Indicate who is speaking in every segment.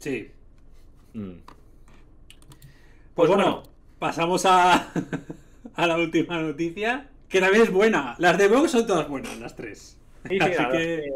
Speaker 1: Sí. Mm. Pues, pues bueno, pasamos a, a la última noticia, que también es buena. Las de Vox son todas buenas, las tres. Así que,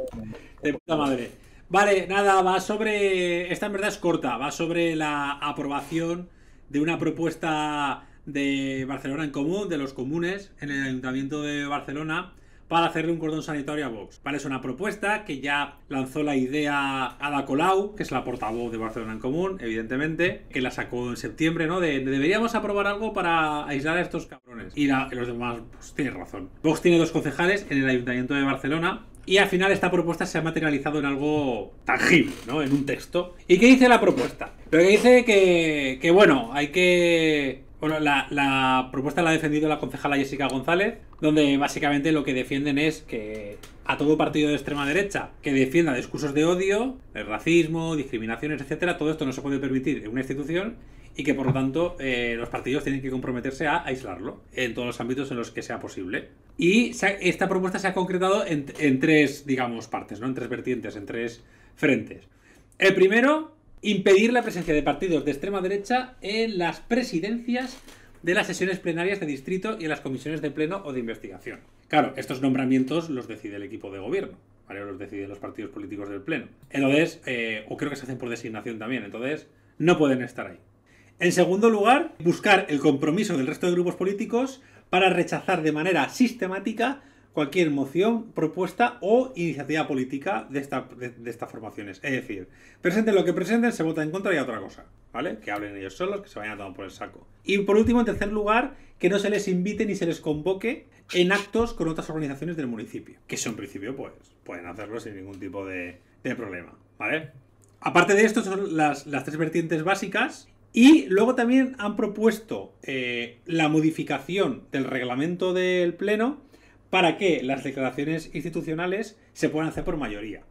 Speaker 1: de puta madre. Vale, nada, va sobre. Esta en verdad es corta, va sobre la aprobación de una propuesta de Barcelona en común, de los comunes, en el Ayuntamiento de Barcelona, para hacerle un cordón sanitario a Vox. Vale, es una propuesta que ya lanzó la idea Ada Colau, que es la portavoz de Barcelona en Común, evidentemente, que la sacó en septiembre, ¿no? De, deberíamos aprobar algo para aislar a estos cabrones. Y los demás, pues tiene razón. Vox tiene dos concejales en el Ayuntamiento de Barcelona, y al final esta propuesta se ha materializado en algo tangible, ¿no? En un texto. ¿Y qué dice la propuesta? Pero que dice que, que bueno, hay que bueno, la, propuesta la ha defendido la concejala Jessica González, donde básicamente lo que defienden es que a todo partido de extrema derecha que defienda discursos de odio, racismo, discriminaciones, etcétera, todo esto no se puede permitir en una institución y que por lo tanto eh, los partidos tienen que comprometerse a aislarlo en todos los ámbitos en los que sea posible. Y esta propuesta se ha concretado en, en tres, digamos, partes, ¿no? En tres vertientes, en tres frentes. El primero impedir la presencia de partidos de extrema derecha en las presidencias de las sesiones plenarias de distrito y en las comisiones de pleno o de investigación. Claro, estos nombramientos los decide el equipo de gobierno, ¿vale? los deciden los partidos políticos del pleno. Entonces, eh, o creo que se hacen por designación también, entonces no pueden estar ahí. En segundo lugar, buscar el compromiso del resto de grupos políticos para rechazar de manera sistemática cualquier moción, propuesta o iniciativa política de, de, estas formaciones. Es decir, presenten lo que presenten, se vota en contra y otra cosa, ¿vale? Que hablen ellos solos, que se vayan a tomar por el saco. Y por último, en tercer lugar, que no se les invite ni se les convoque en actos con otras organizaciones del municipio. Que eso en principio, pues, pueden hacerlo sin ningún tipo de, problema, ¿vale? Aparte de esto, son las, tres vertientes básicas y luego también han propuesto eh, la modificación del reglamento del Pleno para que las declaraciones institucionales se puedan hacer por mayoría.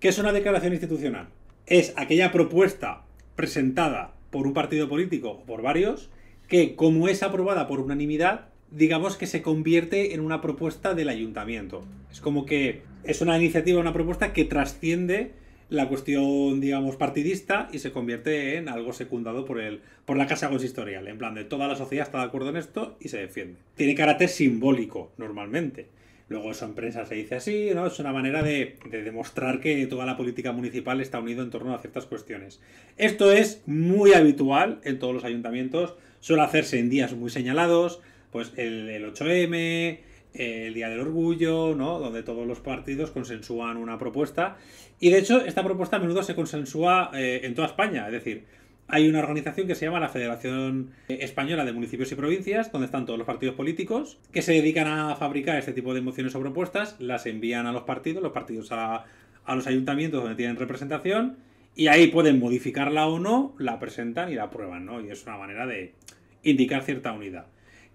Speaker 1: ¿Qué es una declaración institucional? Es aquella propuesta presentada por un partido político o por varios que, como es aprobada por unanimidad, digamos que se convierte en una propuesta del ayuntamiento. Es como que es una iniciativa, una propuesta que trasciende la cuestión, digamos, partidista y se convierte en algo secundado por, el, por la Casa Consistorial. En plan, de toda la sociedad está de acuerdo en esto y se defiende. Tiene carácter simbólico, normalmente. Luego eso en prensa se dice así, ¿no? Es una manera de, demostrar que toda la política municipal está unida en torno a ciertas cuestiones. Esto es muy habitual en todos los ayuntamientos, suele hacerse en días muy señalados, pues el, el 8M, el Día del Orgullo, ¿no? donde todos los partidos consensúan una propuesta. Y de hecho, esta propuesta a menudo se consensúa eh, en toda España. Es decir, hay una organización que se llama la Federación Española de Municipios y Provincias, donde están todos los partidos políticos, que se dedican a fabricar este tipo de mociones o propuestas, las envían a los partidos, los partidos a, a los ayuntamientos donde tienen representación, y ahí pueden modificarla o no, la presentan y la aprueban, ¿no? Y es una manera de indicar cierta unidad.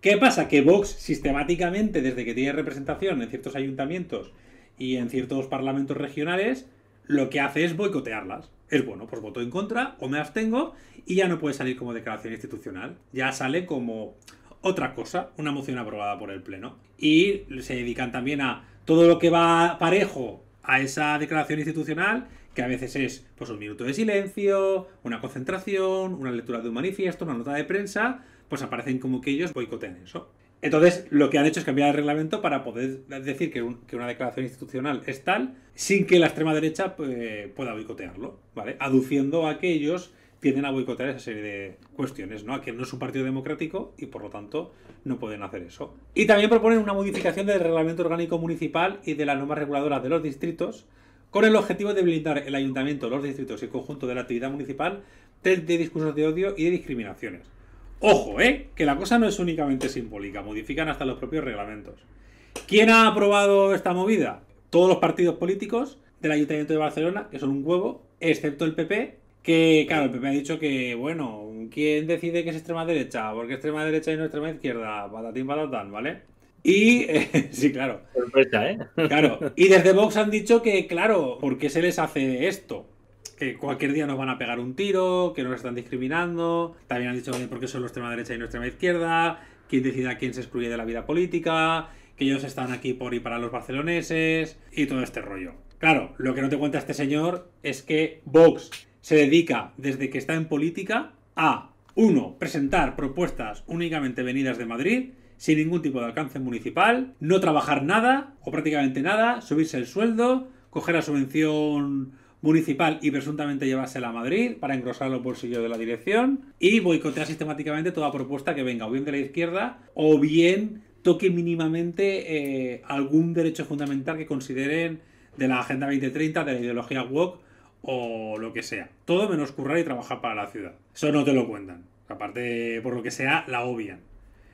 Speaker 1: ¿Qué pasa? Que Vox sistemáticamente, desde que tiene representación en ciertos ayuntamientos y en ciertos parlamentos regionales, lo que hace es boicotearlas. Es bueno, pues voto en contra o me abstengo y ya no puede salir como declaración institucional. Ya sale como otra cosa, una moción aprobada por el Pleno. Y se dedican también a todo lo que va parejo a esa declaración institucional, que a veces es pues un minuto de silencio, una concentración, una lectura de un manifiesto, una nota de prensa, pues aparecen como que ellos boicoten eso. Entonces, lo que han hecho es cambiar el reglamento para poder decir que, una declaración institucional es tal, sin que la extrema derecha pues, pueda boicotearlo, ¿vale? Aduciendo a que ellos tienden a boicotear esa serie de cuestiones, ¿no? A que no es un partido democrático y por lo tanto no pueden hacer eso. Y también proponen una modificación del reglamento orgánico municipal y de las normas reguladoras de los distritos, con el objetivo de blindar el ayuntamiento, los distritos y el conjunto de la actividad municipal de discursos de odio y de discriminaciones. Ojo, ¿eh? Que la cosa no es únicamente simbólica, modifican hasta los propios reglamentos. ¿Quién ha aprobado esta movida? Todos los partidos políticos del Ayuntamiento de Barcelona, que son un huevo, excepto el PP, que, claro, el PP ha dicho que, bueno, ¿quién decide que es extrema derecha? Porque extrema derecha y no extrema izquierda, patatín patatán, ¿vale? Y, eh, sí, claro. ¿eh? Claro. Y desde Vox han dicho que, claro, ¿por qué se les hace esto? que cualquier día nos van a pegar un tiro, que nos están discriminando. También han dicho por qué los extrema derecha y no extrema izquierda, quién decida quién se excluye de la vida política, que ellos están aquí por y para los barceloneses y todo este rollo. Claro, lo que no te cuenta este señor es que Vox se dedica desde que está en política a, uno, presentar propuestas únicamente venidas de Madrid, sin ningún tipo de alcance municipal, no trabajar nada o prácticamente nada, subirse el sueldo, coger la subvención municipal y presuntamente llevársela a Madrid para engrosar los bolsillos de la dirección y boicotear sistemáticamente toda propuesta que venga o bien de la izquierda o bien toque mínimamente eh, algún derecho fundamental que consideren de la Agenda 2030, de la ideología woke o lo que sea. Todo menos currar y trabajar para la ciudad. Eso no te lo cuentan. Aparte, por lo que sea, la obvian.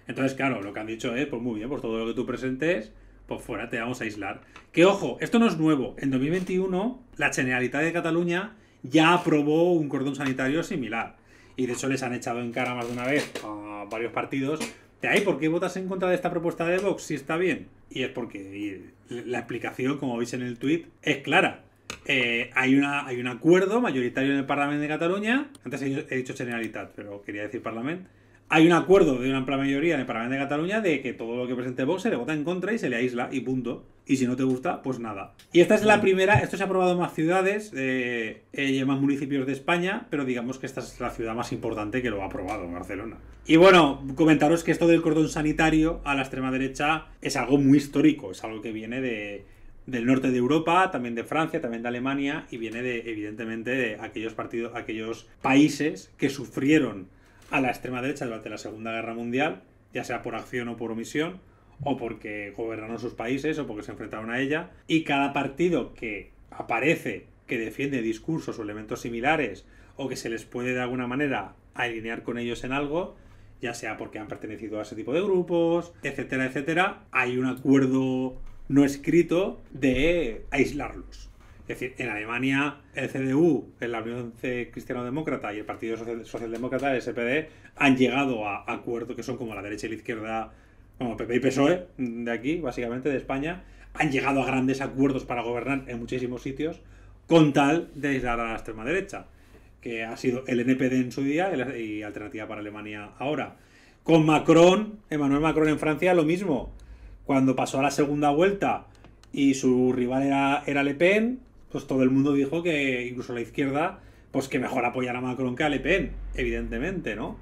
Speaker 1: Entonces, claro, lo que han dicho es, pues muy bien, pues todo lo que tú presentes por fuera, te vamos a aislar. Que ojo, esto no es nuevo. En 2021, la Generalitat de Cataluña ya aprobó un cordón sanitario similar. Y de hecho les han echado en cara más de una vez a varios partidos. De ahí, ¿por qué votas en contra de esta propuesta de Vox si está bien? Y es porque la explicación, como veis en el tweet, es clara. Eh, hay, un acuerdo mayoritario en el Parlamento de Cataluña. Antes he dicho Generalitat, pero quería decir Parlamento hay un acuerdo de una amplia mayoría en el Parlamento de Cataluña de que todo lo que presente Vox se le vota en contra y se le aísla y punto. Y si no te gusta, pues nada. Y esta es la primera, esto se ha aprobado en más ciudades y eh, en más municipios de España, pero digamos que esta es la ciudad más importante que lo ha aprobado, Barcelona. Y bueno, comentaros que esto del cordón sanitario a la extrema derecha es algo muy histórico, es algo que viene del norte de Europa, también de Francia, también de Alemania y viene de, evidentemente, de aquellos partidos, aquellos países que sufrieron a la extrema derecha durante la Segunda Guerra Mundial, ya sea por acción o por omisión, o porque gobernaron sus países o porque se enfrentaron a ella, y cada partido que aparece que defiende discursos o elementos similares o que se les puede de alguna manera alinear con ellos en algo, ya sea porque han pertenecido a ese tipo de grupos, etcétera, etcétera, hay un acuerdo no escrito de aislarlos. Es decir, en Alemania el CDU, la Unión Cristiano-Demócrata y el Partido Socialdemócrata, el SPD, han llegado a acuerdos que son como la derecha y la izquierda, como PP y PSOE de aquí, básicamente de España, han llegado a grandes acuerdos para gobernar en muchísimos sitios con tal de aislar a la extrema derecha, que ha sido el NPD en su día y Alternativa para Alemania ahora. Con Macron, Emmanuel Macron en Francia, lo mismo. Cuando pasó a la segunda vuelta y su rival era, era Le Pen, pues todo el mundo dijo que incluso la izquierda, pues que mejor apoyar a Macron que a Le Pen, evidentemente, ¿no?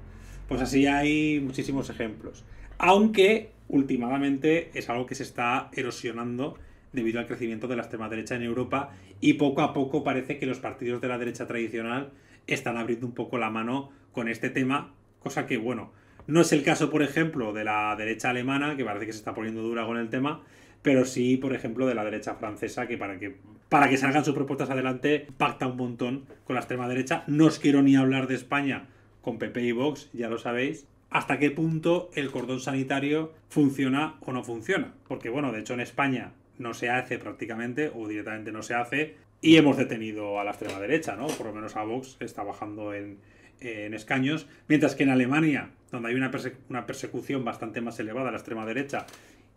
Speaker 1: Pues así hay muchísimos ejemplos. Aunque últimamente es algo que se está erosionando debido al crecimiento de la extrema derecha en Europa y poco a poco parece que los partidos de la derecha tradicional están abriendo un poco la mano con este tema, cosa que, bueno, no es el caso, por ejemplo, de la derecha alemana, que parece que se está poniendo dura con el tema, pero sí, por ejemplo, de la derecha francesa, que para que para que salgan sus propuestas adelante pacta un montón con la extrema derecha. No os quiero ni hablar de España con PP y Vox, ya lo sabéis. Hasta qué punto el cordón sanitario funciona o no funciona. Porque, bueno, de hecho en España no se hace prácticamente, o directamente no se hace, y hemos detenido a la extrema derecha, ¿no? Por lo menos a Vox está bajando en, escaños, mientras que en Alemania, donde hay una, una persecución bastante más elevada a la extrema derecha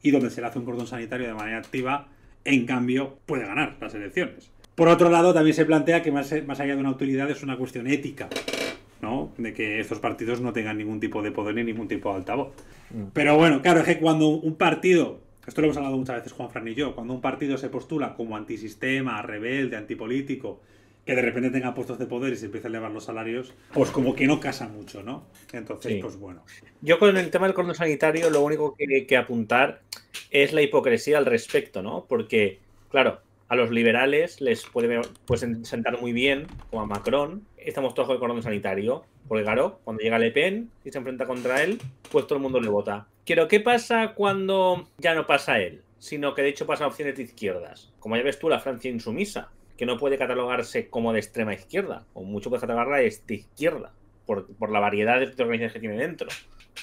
Speaker 1: y donde se le hace un cordón sanitario de manera activa, en cambio, puede ganar las elecciones. Por otro lado, también se plantea que más, más allá de una utilidad es una cuestión ética, ¿no? De que estos partidos no tengan ningún tipo de poder ni ningún tipo de altavoz. Mm. Pero bueno, claro, es que cuando un partido, esto lo hemos hablado muchas veces Juan Fran y yo, cuando un partido se postula como antisistema, rebelde, antipolítico, que de repente tenga puestos de poder y se empieza a elevar los salarios, pues como que no casa mucho, ¿no? Entonces, pues bueno. Yo con el tema del cordón sanitario lo único que, hay que apuntar es la hipocresía al respecto, ¿no? Porque, claro, a los liberales les puede pues, sentar muy bien, como a Macron, estamos todos con el cordón sanitario, porque claro, cuando llega Le Pen y se enfrenta contra él, pues todo el mundo le vota. Pero ¿qué pasa cuando ya no pasa él? Sino que de hecho pasan opciones de izquierdas. Como ya ves tú, la Francia insumisa que no puede catalogarse como de extrema izquierda, o mucho puede catalogarla de izquierda, por, la variedad de organizaciones que tiene dentro.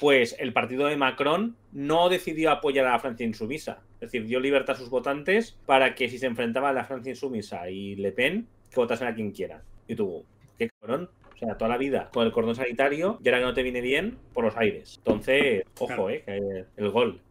Speaker 1: Pues el partido de Macron no decidió apoyar a la Francia insumisa, es decir, dio libertad a sus votantes para que si se enfrentaba a la Francia insumisa y Le Pen, que votasen a quien quiera. Y tú, qué cabrón, o sea, toda la vida con el cordón sanitario y ahora que no te viene bien, por los aires. Entonces, ojo, eh, el gol.